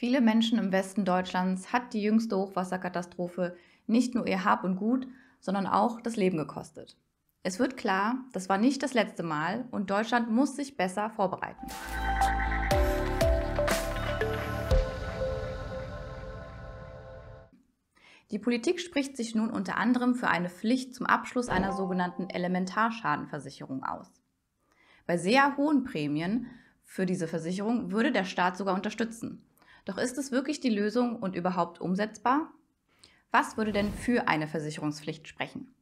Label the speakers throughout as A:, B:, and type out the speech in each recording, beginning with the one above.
A: Viele Menschen im Westen Deutschlands hat die jüngste Hochwasserkatastrophe nicht nur ihr Hab und Gut, sondern auch das Leben gekostet. Es wird klar, das war nicht das letzte Mal und Deutschland muss sich besser vorbereiten. Die Politik spricht sich nun unter anderem für eine Pflicht zum Abschluss einer sogenannten Elementarschadenversicherung aus. Bei sehr hohen Prämien für diese Versicherung würde der Staat sogar unterstützen. Doch ist es wirklich die Lösung und überhaupt umsetzbar? Was würde denn für eine Versicherungspflicht sprechen?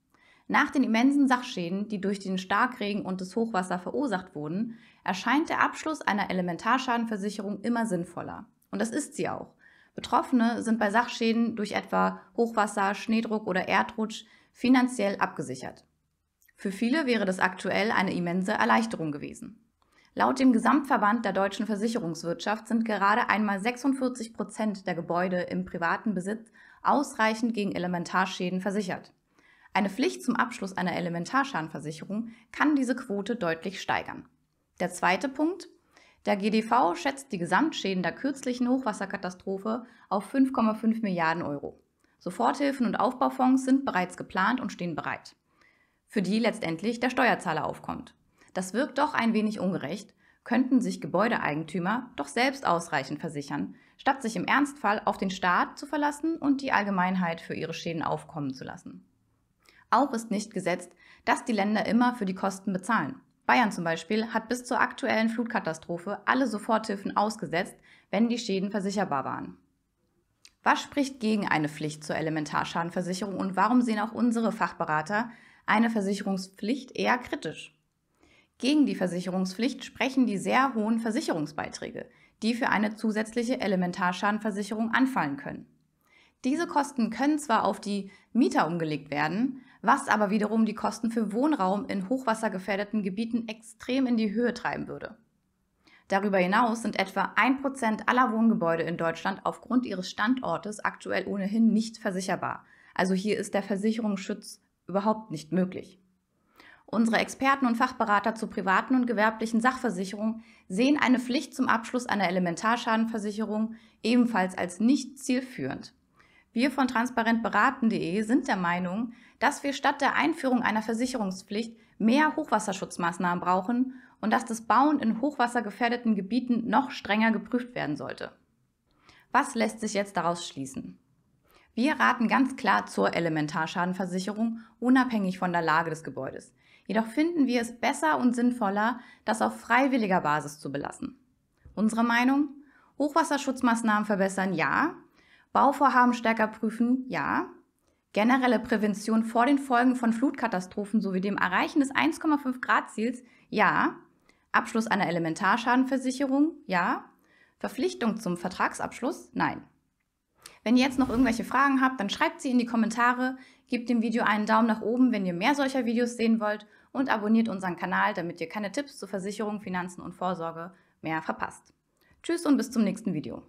A: Nach den immensen Sachschäden, die durch den Starkregen und das Hochwasser verursacht wurden, erscheint der Abschluss einer Elementarschadenversicherung immer sinnvoller. Und das ist sie auch. Betroffene sind bei Sachschäden durch etwa Hochwasser, Schneedruck oder Erdrutsch finanziell abgesichert. Für viele wäre das aktuell eine immense Erleichterung gewesen. Laut dem Gesamtverband der deutschen Versicherungswirtschaft sind gerade einmal 46 Prozent der Gebäude im privaten Besitz ausreichend gegen Elementarschäden versichert. Eine Pflicht zum Abschluss einer Elementarschadenversicherung kann diese Quote deutlich steigern. Der zweite Punkt. Der GDV schätzt die Gesamtschäden der kürzlichen Hochwasserkatastrophe auf 5,5 Milliarden Euro. Soforthilfen und Aufbaufonds sind bereits geplant und stehen bereit, für die letztendlich der Steuerzahler aufkommt. Das wirkt doch ein wenig ungerecht, könnten sich Gebäudeeigentümer doch selbst ausreichend versichern, statt sich im Ernstfall auf den Staat zu verlassen und die Allgemeinheit für ihre Schäden aufkommen zu lassen. Auch ist nicht gesetzt, dass die Länder immer für die Kosten bezahlen. Bayern zum Beispiel hat bis zur aktuellen Flutkatastrophe alle Soforthilfen ausgesetzt, wenn die Schäden versicherbar waren. Was spricht gegen eine Pflicht zur Elementarschadenversicherung und warum sehen auch unsere Fachberater eine Versicherungspflicht eher kritisch? Gegen die Versicherungspflicht sprechen die sehr hohen Versicherungsbeiträge, die für eine zusätzliche Elementarschadenversicherung anfallen können. Diese Kosten können zwar auf die Mieter umgelegt werden, was aber wiederum die Kosten für Wohnraum in hochwassergefährdeten Gebieten extrem in die Höhe treiben würde. Darüber hinaus sind etwa 1% aller Wohngebäude in Deutschland aufgrund ihres Standortes aktuell ohnehin nicht versicherbar. Also hier ist der Versicherungsschutz überhaupt nicht möglich. Unsere Experten und Fachberater zur privaten und gewerblichen Sachversicherung sehen eine Pflicht zum Abschluss einer Elementarschadenversicherung ebenfalls als nicht zielführend. Wir von transparentberaten.de sind der Meinung, dass wir statt der Einführung einer Versicherungspflicht mehr Hochwasserschutzmaßnahmen brauchen und dass das Bauen in hochwassergefährdeten Gebieten noch strenger geprüft werden sollte. Was lässt sich jetzt daraus schließen? Wir raten ganz klar zur Elementarschadenversicherung, unabhängig von der Lage des Gebäudes. Jedoch finden wir es besser und sinnvoller, das auf freiwilliger Basis zu belassen. Unsere Meinung? Hochwasserschutzmaßnahmen verbessern, ja. Bauvorhaben stärker prüfen, ja. Generelle Prävention vor den Folgen von Flutkatastrophen sowie dem Erreichen des 1,5 Grad Ziels, ja. Abschluss einer Elementarschadenversicherung, ja. Verpflichtung zum Vertragsabschluss, nein. Wenn ihr jetzt noch irgendwelche Fragen habt, dann schreibt sie in die Kommentare, gebt dem Video einen Daumen nach oben, wenn ihr mehr solcher Videos sehen wollt und abonniert unseren Kanal, damit ihr keine Tipps zu Versicherung, Finanzen und Vorsorge mehr verpasst. Tschüss und bis zum nächsten Video.